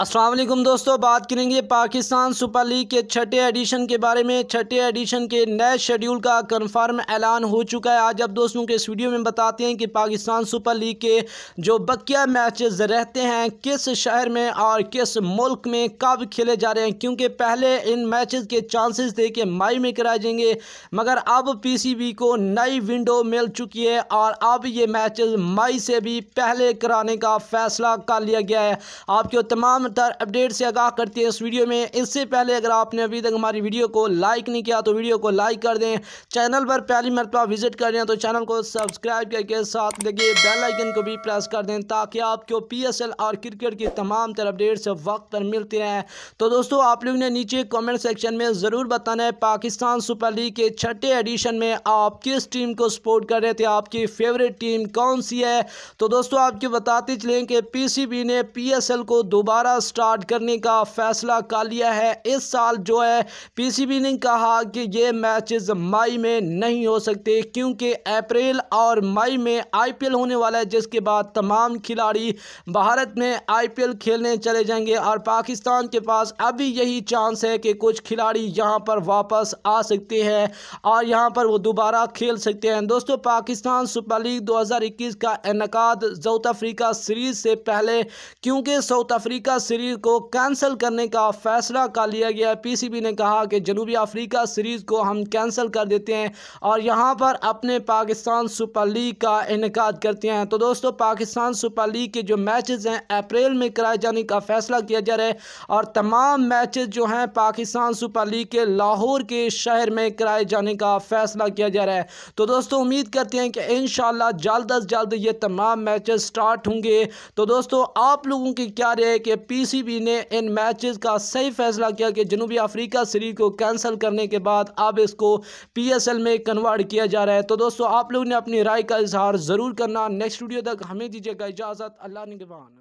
असलम दोस्तों बात करेंगे पाकिस्तान सुपर लीग के छठे एडिशन के बारे में छठे एडिशन के नए शेड्यूल का कन्फर्म ऐलान हो चुका है आज अब दोस्तों के इस वीडियो में बताते हैं कि पाकिस्तान सुपर लीग के जो बकिया मैचेस रहते हैं किस शहर में और किस मुल्क में कब खेले जा रहे हैं क्योंकि पहले इन मैचेस के चांसेस थे कि मई में कराए जाएंगे मगर अब पी को नई विंडो मिल चुकी है और अब ये मैच मई से भी पहले कराने का फैसला कर लिया गया है आपके तमाम तमाम अपडेट से आगाह करती है इस वीडियो में इससे पहले अगर आपने अभी तक हमारी वीडियो को लाइक नहीं किया तो वीडियो को लाइक कर दें चैनल पर पहली मरतबा विजिट कर दें तो चैनल को सब्सक्राइब करके साथ लगे बेल आइकन को भी प्रेस कर दें ताकि आपको पी एस एल और क्रिकेट की तमाम तर अपडेट्स वक्त पर मिलती रहें तो दोस्तों आप लोग ने नीचे कॉमेंट सेक्शन में ज़रूर बताना है पाकिस्तान सुपर लीग के छठे एडिशन में आप किस टीम को सपोर्ट कर रहे थे आपकी फेवरेट टीम कौन सी है तो दोस्तों आपके बताते चलें कि पीसीबी ने पीएसएल को दोबारा स्टार्ट करने का फैसला कर लिया है इस साल जो है पीसीबी ने कहा कि ये मैचेस मई में नहीं हो सकते क्योंकि अप्रैल और मई में आईपीएल होने वाला है जिसके बाद तमाम खिलाड़ी भारत में आईपीएल खेलने चले जाएंगे और पाकिस्तान के पास अभी यही चांस है कि कुछ खिलाड़ी यहाँ पर वापस आ सकते हैं और यहाँ पर वो दोबारा खेल सकते हैं दोस्तों पाकिस्तान सुपर लीग 2021 का इनका साउथ अफ्रीका सीरीज़ से पहले क्योंकि साउथ अफ्रीका सीरीज़ को कैंसिल करने का फैसला कर लिया गया पीसीबी ने कहा कि जनूबी अफ्रीका सीरीज़ को हम कैंसिल कर देते हैं और यहाँ पर अपने पाकिस्तान सुपर लीग का इनका करते हैं तो दोस्तों पाकिस्तान सुपर लीग के जो मैचेस हैं अप्रैल में कराए जाने का फैसला किया जा रहा है और तमाम मैच जो हैं पाकिस्तान सुपर लीग के लाहौर के शहर में कराए जाने का फैसला किया जा रहा है तो दोस्तों उम्मीद करते हैं कि इन जल्द अज जल्द ये तमाम मैच स्टार्ट होंगे तो दोस्तों आप लोगों की क्या रहे कि पी पीसीबी ने इन मैचेस का सही फैसला किया कि जनूबी अफ्रीका सीरीज को कैंसिल करने के बाद अब इसको पीएसएल में कन्वर्ट किया जा रहा है तो दोस्तों आप लोगों ने अपनी राय का इजहार ज़रूर करना नेक्स्ट वीडियो तक हमें दीजिएगा इजाज़त अल्लाह नगवान